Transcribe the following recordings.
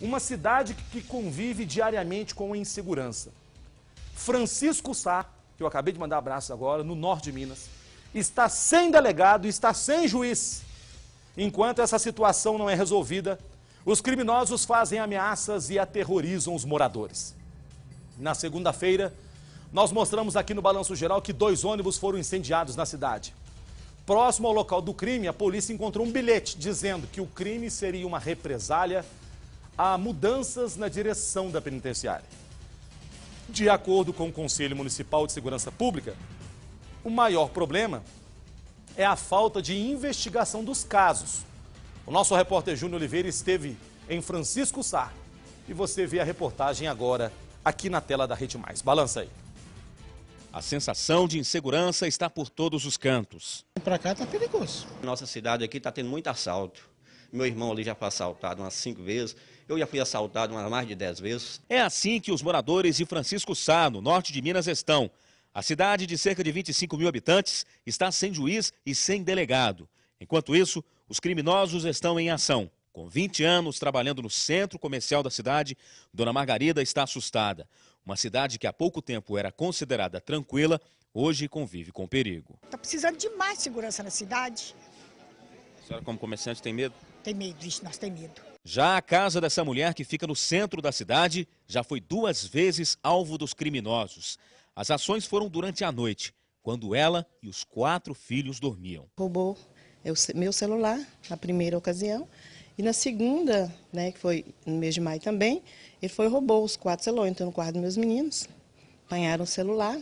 uma cidade que convive diariamente com a insegurança. Francisco Sá, que eu acabei de mandar abraço agora, no norte de Minas, está sem delegado, está sem juiz. Enquanto essa situação não é resolvida, os criminosos fazem ameaças e aterrorizam os moradores. Na segunda-feira, nós mostramos aqui no Balanço Geral que dois ônibus foram incendiados na cidade. Próximo ao local do crime, a polícia encontrou um bilhete dizendo que o crime seria uma represália há mudanças na direção da penitenciária. De acordo com o Conselho Municipal de Segurança Pública, o maior problema é a falta de investigação dos casos. O nosso repórter Júnior Oliveira esteve em Francisco Sá e você vê a reportagem agora aqui na tela da Rede Mais. Balança aí. A sensação de insegurança está por todos os cantos. Para cá está perigoso. Nossa cidade aqui está tendo muito assalto. Meu irmão ali já foi assaltado umas cinco vezes. Eu já fui assaltado umas mais de dez vezes. É assim que os moradores de Francisco Sá, no norte de Minas, estão. A cidade de cerca de 25 mil habitantes está sem juiz e sem delegado. Enquanto isso, os criminosos estão em ação. Com 20 anos trabalhando no centro comercial da cidade, Dona Margarida está assustada. Uma cidade que há pouco tempo era considerada tranquila, hoje convive com perigo. Está precisando de mais segurança na cidade senhora, como comerciante, tem medo? Tem medo, nós tem medo. Já a casa dessa mulher, que fica no centro da cidade, já foi duas vezes alvo dos criminosos. As ações foram durante a noite, quando ela e os quatro filhos dormiam. Roubou meu celular na primeira ocasião e na segunda, né, que foi no mês de maio também, ele foi roubou os quatro celulares, então no quarto dos meus meninos, apanharam o celular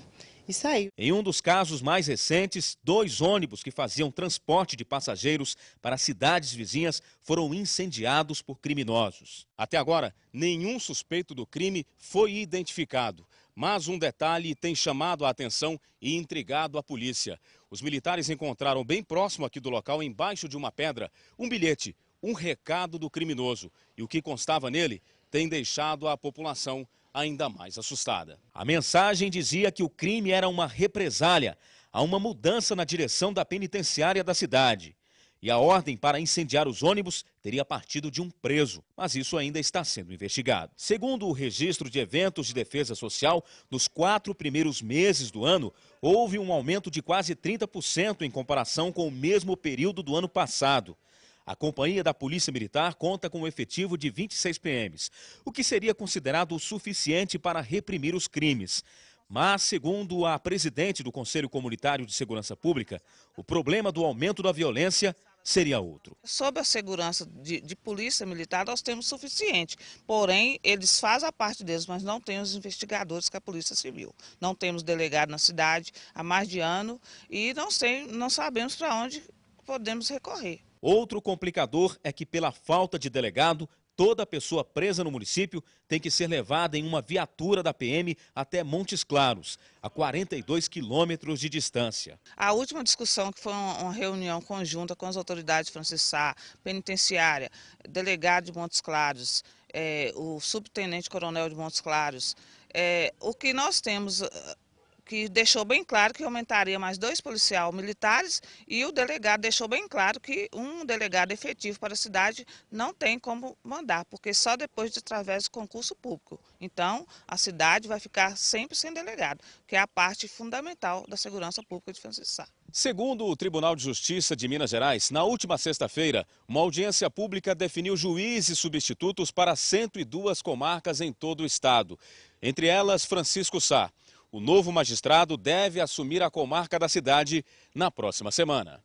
e saiu. Em um dos casos mais recentes, dois ônibus que faziam transporte de passageiros para cidades vizinhas foram incendiados por criminosos. Até agora, nenhum suspeito do crime foi identificado. Mas um detalhe tem chamado a atenção e intrigado a polícia. Os militares encontraram bem próximo aqui do local, embaixo de uma pedra, um bilhete, um recado do criminoso. E o que constava nele tem deixado a população ainda mais assustada. A mensagem dizia que o crime era uma represália a uma mudança na direção da penitenciária da cidade. E a ordem para incendiar os ônibus teria partido de um preso, mas isso ainda está sendo investigado. Segundo o registro de eventos de defesa social, nos quatro primeiros meses do ano, houve um aumento de quase 30% em comparação com o mesmo período do ano passado. A companhia da Polícia Militar conta com um efetivo de 26 PMs, o que seria considerado o suficiente para reprimir os crimes. Mas, segundo a presidente do Conselho Comunitário de Segurança Pública, o problema do aumento da violência seria outro. Sobre a segurança de, de, polícia militar, nós temos suficiente. Porém, eles fazem a parte deles, mas não tem os investigadores que a Polícia Civil. Não temos delegado na cidade há mais de ano e não, sei, não sabemos para onde podemos recorrer. Outro complicador é que, pela falta de delegado, toda pessoa presa no município tem que ser levada em uma viatura da PM até Montes Claros, a 42 quilômetros de distância. A última discussão, que foi uma reunião conjunta com as autoridades francesá, penitenciária, delegado de Montes Claros, é, o subtenente coronel de Montes Claros, é, o que nós temos eh, que deixou bem claro que aumentaria mais dois policiais militares e o delegado deixou bem claro que um delegado efetivo para a cidade não tem como mandar, porque só depois de através do concurso público. Então, a cidade vai ficar sempre sem delegado, que é a parte fundamental da segurança pública de Francisco Sá. Segundo o Tribunal de Justiça de Minas Gerais, na última sexta-feira, uma audiência pública definiu juízes substitutos para 102 comarcas em todo o estado, entre elas Francisco Sá. O novo magistrado deve assumir a comarca da cidade na próxima semana.